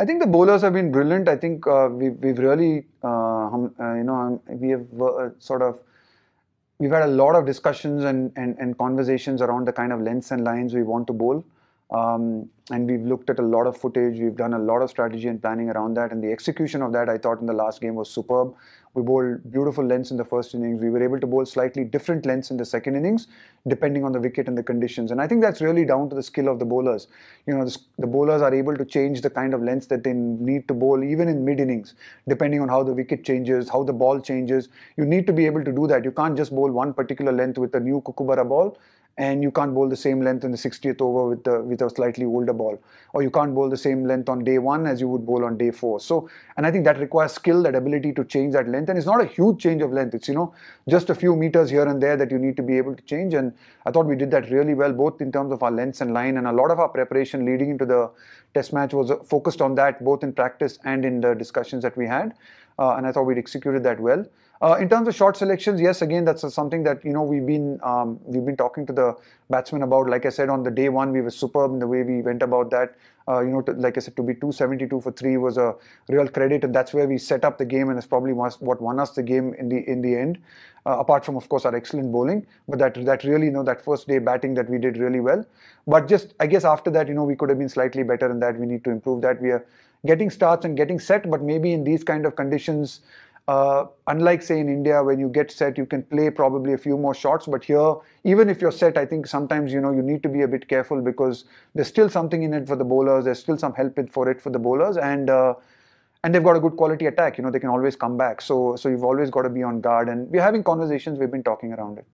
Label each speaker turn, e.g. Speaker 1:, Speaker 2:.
Speaker 1: I think the bowlers have been brilliant. I think uh, we, we've really, uh, hum, uh, you know, we have uh, sort of, we've had a lot of discussions and, and, and conversations around the kind of lengths and lines we want to bowl. Um, and we've looked at a lot of footage. We've done a lot of strategy and planning around that. And the execution of that, I thought, in the last game was superb. We bowled beautiful lengths in the first innings. We were able to bowl slightly different lengths in the second innings, depending on the wicket and the conditions. And I think that's really down to the skill of the bowlers. You know, the, the bowlers are able to change the kind of lengths that they need to bowl, even in mid innings, depending on how the wicket changes, how the ball changes. You need to be able to do that. You can't just bowl one particular length with a new kukubara ball and you can't bowl the same length in the 60th over with the, with a slightly older ball, or you can't bowl the same length on day one as you would bowl on day four. So, and I think that requires skill, that ability to change that length, and it's not a huge change of length. It's you know just a few meters here and there that you need to be able to change. And I thought we did that really well, both in terms of our lengths and line, and a lot of our preparation leading into the test match was focused on that, both in practice and in the discussions that we had. Uh, and I thought we would executed that well. Uh, in terms of short selections, yes, again that's something that you know we've been um, we've been talking to the batsmen about. Like I said, on the day one we were superb in the way we went about that uh, you know, to, like I said, to be 272 for three was a real credit, and that's where we set up the game, and it's probably what won us the game in the in the end. Uh, apart from, of course, our excellent bowling, but that that really, you know, that first day batting that we did really well. But just, I guess, after that, you know, we could have been slightly better and that. We need to improve that. We are getting starts and getting set, but maybe in these kind of conditions, uh, unlike say in India, when you get set, you can play probably a few more shots. But here, even if you're set, I think sometimes you know you need to be a bit careful because there's still something in it for the bowlers. There's still some help for it for the bowlers, and uh, and they've got a good quality attack. You know they can always come back. So so you've always got to be on guard. And we're having conversations. We've been talking around it.